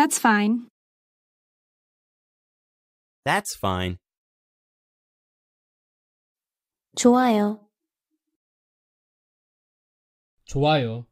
That's fine. That's fine. 좋아요. 좋아요.